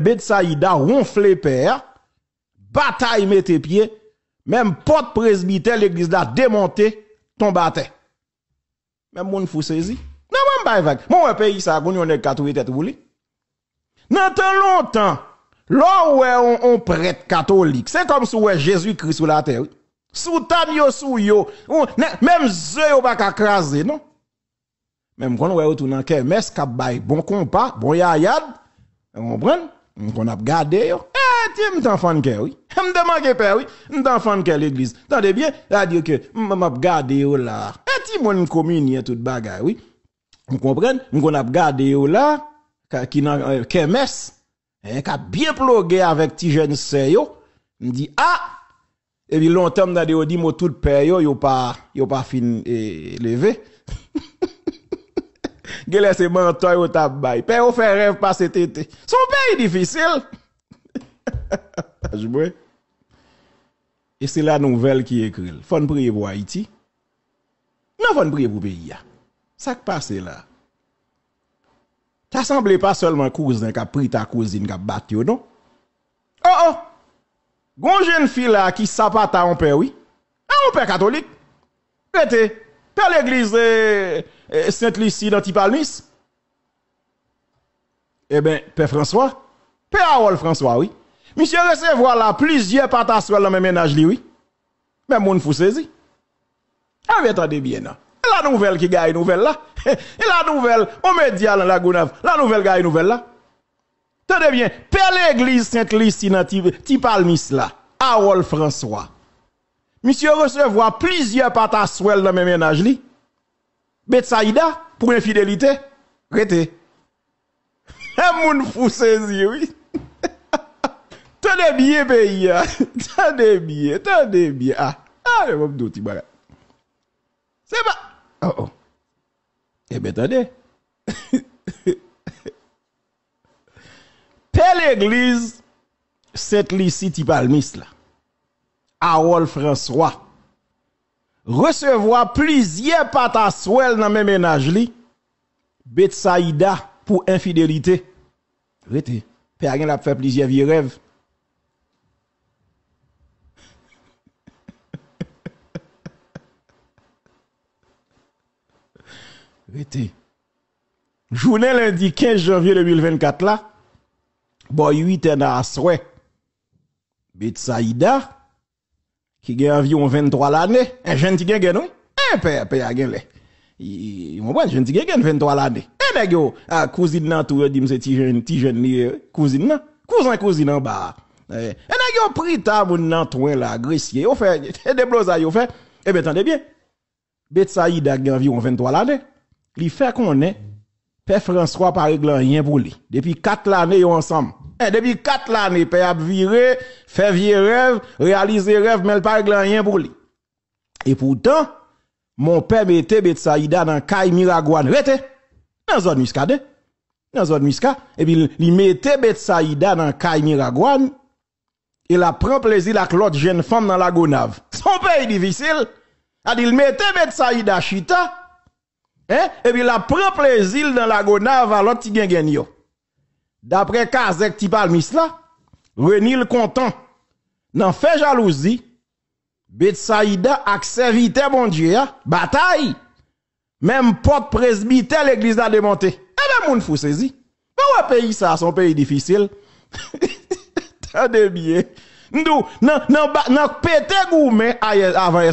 Betsaïda ronfle père, bataille mette pied, même porte presbytère l'église l'a démonté, tombe à Même moun fou saisi. Non, même pas vague. Mon pays ça, goun yon ne katoui tête roulé. Nan tan longtemps, là où on, on prêtre catholique, c'est comme si Jésus-Christ sur la terre. Sous tam yo sous yo, même zè yo pas craser, non? Même quand on est autour dans kermesse, kap bay bon compas, bon yayad, on comprend? qu'on a gardé yo eh ti fan ke oui m'tan demande oui m'tan ke l'église tendez bien a dire que m'a gardé yo là eh ti mon communier tout bagay, oui vous comprenez On a gardé là qui na euh, kermesse eh bien plogué avec ti jeune sœur dit ah et puis longtemps dit mot tout yo yo pas yo pas fin eh, Gè lè se mèntoy ou tab bay. Pè ou fè rev pa set etè. Son pè yi difisil. Aj mwen. E se la nouvel ki ekril. Fon preye pou Haiti. Non fon preye pou beya. Sak pa se la. Ta semblè pa solman kouznen ka pri ta kouzine ka bat yo, non? Oh oh! Gon jen fi la ki sapata an pè wè. An an pè katolik. Lè te, pè l'eglise... Sainte-Lucie Tipalmis Eh bien, Père François, Père Harold François, oui. Monsieur recevoir là plusieurs patassoirs dans mes ménage, oui. Mais mon fou saisi. Ah, mais attendez bien, là. La nouvelle qui gagne nouvelle là. la nouvelle, on me dit la Gounave, la nouvelle gagne nouvelle là. Tenez bien, Père l'église Sainte-Lucie Tipalmis là, Harold François. Monsieur recevoir plusieurs pataswelles dans mes ménage, oui. Bet sa yi da pou refidelite? Gwete? Ha moun fousezi wii. Tane bie be yi ya. Tane bie. Tane bie ya. Ah, ha ah, yon mou mdou ti ba ya. Seba! Oh oh. Ebe eh tane. Tane. Tel egliz set li si ti balmis la. A wol François. resevwa plizye pat aswèl nan men menaj li, bet sa yida pou enfidelite. Vete, pe a gen ap fè plizye vi rev. Vete, jounen lendi 15 janvye 2024 la, bo yi tena aswè, bet sa yida, ki genvi yon 23 lade, en jen ti gen gen ou, en pe a gen le, yon mwen jen ti gen gen 23 lade, en a gyo, a kouzin nan touye, dimse ti jen ni e, kouzin nan, kouzin kouzin nan ba, en e a gyo prita moun nan touye la, grisye yo fe, e deblo zaye yo fe, e betande bien, bet sa yi da genvi yon 23 lade, li fe konen, Père François par rien pour lui. Depuis quatre l'année, ils ensemble. Eh, depuis quatre l'année, Père a viré, fait vieux rêve, Réalisé rêve, mais il pas rien pour lui. Et pourtant, mon père mettait Betsaïda dans caille Miragouane. Rete. Dans zone muscade. Dans zone muscade. Et puis, il mettait Betsaïda dans caille Miragouane. Il la prend plaisir avec l'autre jeune femme dans la Gonave. Son pays difficile. Il mettait Betsaïda Chita. Eh Et puis la prend plaisir dans la gonave à l'autre yo. D'après Kazek ti parle là, Renil content. N'en fait jalousie. Betsaïda ak bon Dieu, hein? bataille. Même porte presbytère l'église a démonté. Et eh ben moun fou saisi. Pas ouais pays ça, son pays difficile. Tade bien. Nous, nan, nan, nan pété avant hier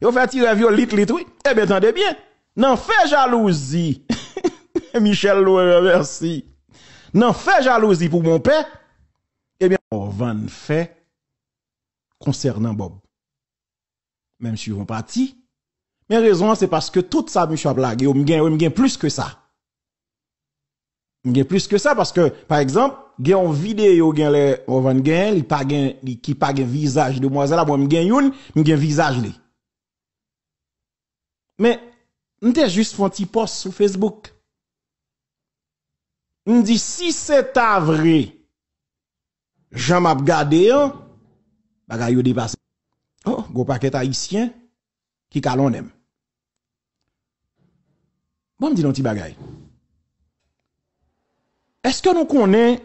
Yo fait tirer au lit lit oui. Eh bien attendez bien. N'en fait jalousie. Michel Louer merci. N'en fait jalousie pour mon père. Eh bien on va faire concernant Bob. Même si on parti mais raison c'est parce que tout ça monsieur a blagué, on gagne plus que ça. Il me plus que ça parce que, par exemple, il a une vidéo qui a il qui a pas de visage de demoiselle, il une a un visage. Men, mwen te jist fwant ti post sou Facebook. Mwen di, si se ta vre, jan map gade an, bagay yon di pase. Oh, gwo paket haisyen, ki kalon em. Bon mdi don ti bagay. Eske nou konen,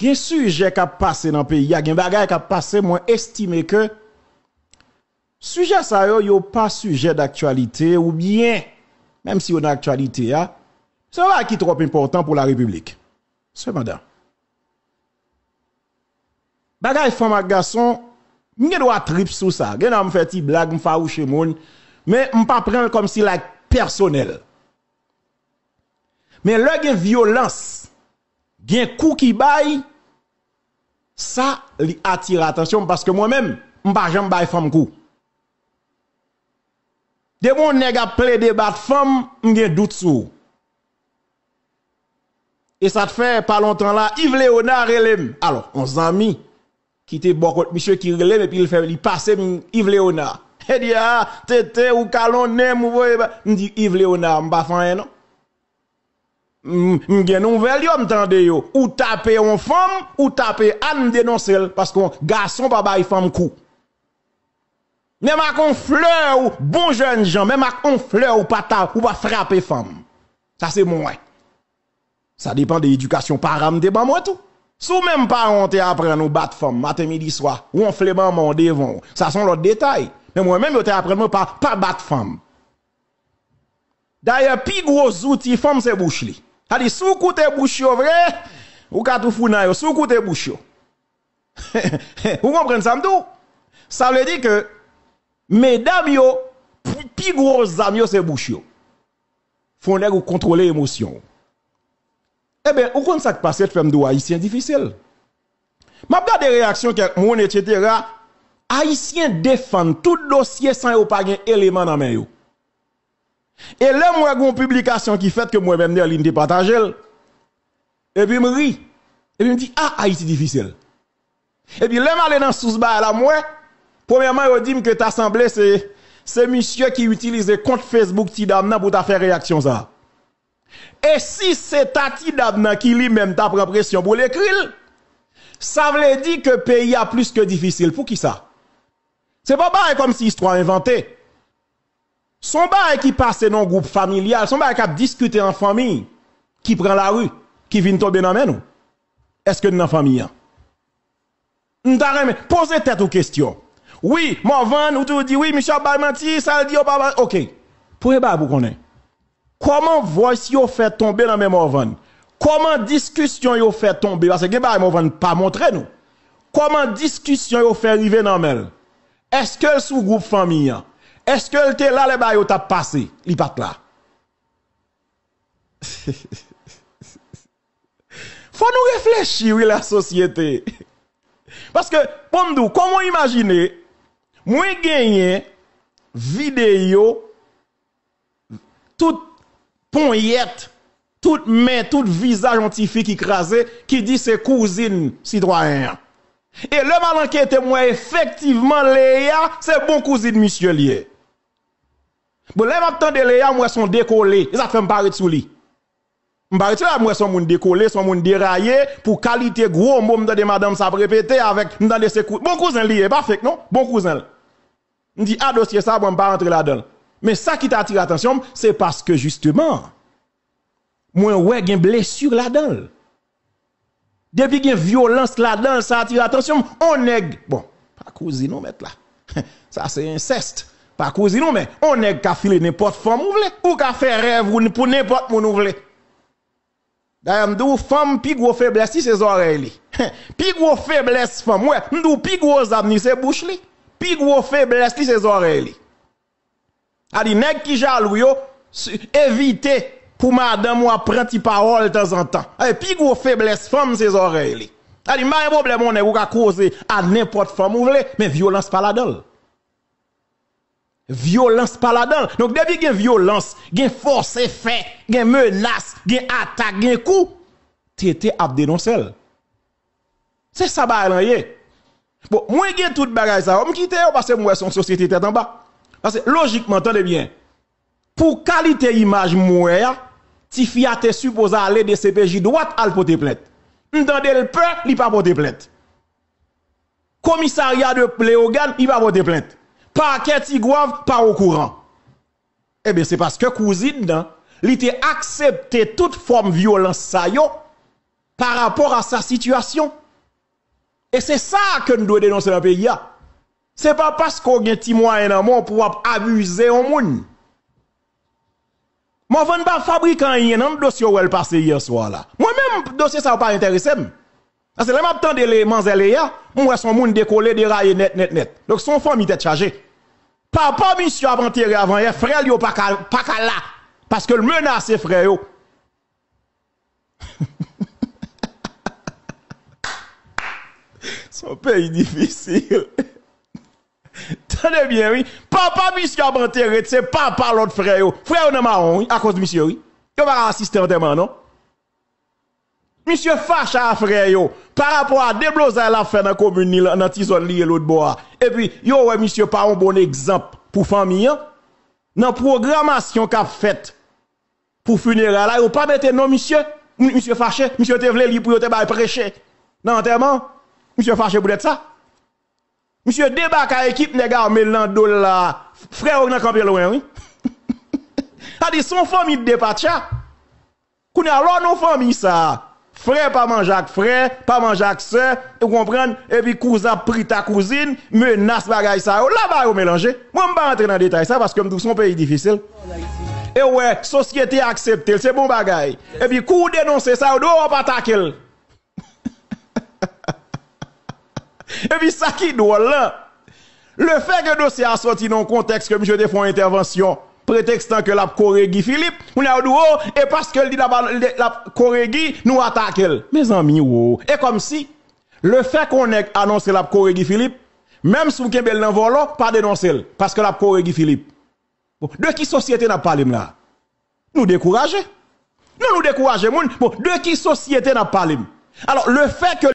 gen suje kap pase nan peyi, gen bagay kap pase, mwen estime ke, Sujet ça yo, yo pas sujet d'actualité ou bien, même si on a actualité, hein, ça va qui trop important pour la République. C'est Cependant, bagay femme garçon, m'ai doit trip sur ça. Gen am fait ti blague, m'fa faire moun, mais m'pa prendre comme si la personnel. Mais le gen violence, gen coup qui baille, ça li attire attention parce que moi-même, m'pa jamais baille femme coup. De mon nèg a plaidé bat femme, m'gen doute sou. Et ça te fait pas longtemps là, Yves Léonard relem. Alors, on zami, qui était bon contre monsieur qui relem et puis il fait il passe Yves Léonard. Et dit ah, tété ou kalon nem ou voyez bah. dit Yves Léonard, m'pa fan eh, non. M'gen nouvelle yo m'tande yo, ou taper on femme ou taper Anne dénoncer parce qu'on garçon pa bail femme coup. Même à qu'on fleur ou bon jeune gens, même à qu'on fleur ou pas ou pas frapper femme. Ça c'est moi. Ça dépend de l'éducation par de moi tout. Sous même parents te à nous battre femme matin midi soir ou on fleur maman devant. Ça sont leurs détails. Mais moi même te moi pas pas battre femme. D'ailleurs, plus gros outil femme c'est bouche li. Ça dit sous côté bouche vrai ou ka tout sous côté bouche. Vous comprenez ça m'dou? Ça veut dire que Mesdames, yo, plus gros amis, c'est bouche yo. pour eh ben, ou contrôler émotion. Eh bien, ou kon pas passe femme de haïtien difficile. M'a des réactions que moun etc. Haïtien défend tout dossier sans yo pas élément dans main yo. Et là moi une publication qui fait que moi même dans ligne partager. Et puis me rit. Et puis me dit ah Haïti difficile. Et puis là m'aller dans sous ba la moi Premièrement, il dit que tu semblé c'est c'est monsieur qui utilise compte Facebook Tidamna pour ta faire réaction ça. Et si c'est ta qui lui-même t'a prend pression pour l'écrire, ça veut dire que pays a plus que difficile. Pour qui ça? C'est pas pareil comme si histoire inventée. Son bail qui passe dans un groupe familial, son bail qui a discuté en famille, qui prend la rue, qui vient tomber dans nous. Est-ce que nous avons la famille? Hein? Posez tête aux questions. Oui, Morvan, ou tout dit, oui, Michel Balmenti, ça le dit, pas ok. Pour pas vous connaissez. Comment voice yo fait tomber dans mes Morvan? Comment discussion yo fait tomber? Parce que bah, Morvan pas montrer nous. Comment discussion yo fait arriver dans mel? Est-ce que le sous groupe famille? Hein? Est-ce que le là les bails ont passé? Il pas là. Faut nous réfléchir, oui, la société. Parce que, pour nous, comment imaginer Mwen genyen videyo, tout pon yet, tout men, tout vizaj antifi ki krasen, ki di se kouzin Sidwaen. E leman anketen mwen efektivman leya, se bon kouzin misye liye. Bo leman tan de leya mwen son dekole, e zafen barit sou liye. M'barrête là, moi, son monde décollé, son moun déraillé, pour qualité gros mot, m'dande madame, ça répéter avec, m'dande ses secours. Bon cousin lié, parfait, non? Bon cousin. On dit, ah, dossier ça, bon, pas rentrer là-dedans. Mais ça qui t'attire l'attention, c'est parce que justement, moi, ouais, une blessure là-dedans. Depuis qu'il y a violence là-dedans, ça attire l'attention, on nèg bon, pas cousin, non, mettre là. ça, c'est inceste. Pas cousin, non, mais on nèg ka file n'importe forme ou ou ka faire rêve pour n'importe mon Mdou fom pi gwo febles li sez ore li. Pi gwo febles fom, mdou pi gwo zamni se bouch li. Pi gwo febles li sez ore li. Adi neg ki jalou yo, evite pou ma adan mwa pranti parol tenzantan. Pi gwo febles fom sez ore li. Adi mbare mbob le mounen wak kose an nepot fom ou vle, men violans pala dol. Violence par là-dedans. Donc, depuis qu'il y a violence, il y a force fait, il y a menace, il y a attaque, il y a coup, t'étais à dénoncer. C'est ça, bah, Bon, moi, j'ai tout bagage ça. Je quitte parce que moi, son société tête en bas. Parce que, logiquement, attendez bien. Pour qualité image, moi, si fia te supposé aller de CPJ droite à porter plainte. M'dande le peur, il pas porter plainte. Commissariat de Pléogan, il pas porter plainte parquet Tigouave pas au courant. Eh bien, c'est parce que cousine, il a accepté toute forme de violence ça yo, par rapport à sa situation. Et c'est ça que nous devons dénoncer dans le pays. Ce n'est pas parce qu'on a un petit moyen pour abuser au monde. Moi, je ne pas fabriquer un dossier où elle passé hier soir. Moi-même, le dossier ça pas intéressé. Parce que là, je les manzelles, je son monde décoller, dérailler net, net, net. Donc, son femme, il était chargé. Papa monsieur, avant terre avant, hier. Eh, frère yo pas qu'à là parce que le menace frère yo. Son pays difficile. Tenez bien, oui. Papa monsieur avant enterré. c'est papa l'autre frère yo. Frère on est marron, à cause de monsieur oui. Yo pas assister enterrement non. Monsieur Facha, frère yo, par rapport à déblosa la fait dans la commune, dans la zone liée l'autre bois. Et puis, yo, ouais, monsieur, pas un bon exemple pour famille, hein. Dans la programmation qu'a faite pour funérailles, là, yo pas mettez non, monsieur. Monsieur M. monsieur te vle li pour te bay prêcher. Dans l'enterrement, monsieur Fache vous être ça. Monsieur débarque à équipe, nèg armé l'ando là. Frère, on a campé loin, oui. a dit son famille de dépatcha. Qu'on a alors nos famille ça. Frère pas manger avec frère, pas manger avec sœur, vous comprenez Et puis cousin pris ta cousine, menace bagaille ça. Oh, là-bas vous mélangez. Moi je pas rentrer dans le détail ça parce que nous sommes pays difficile. Et ouais, société acceptée, c'est bon bagaille. Et puis coup dénoncer ça, on pas attaquer. Et puis ça qui doit là. Le fait que le dossier a sorti dans le contexte que je défends intervention, prétextant que la Corégui Philippe, on a dit et parce qu'elle dit la Corégui nous attaquons. Mes amis, oh. Et comme si, le fait qu'on ait annoncé la Corégui Philippe, même si on avez un volant, pas dénoncer, parce que la Corégui Philippe. De qui société n'a parlé là? Nous décourager. Nous nous décourager, Bon, de qui société n'a parlé? Alors, le fait que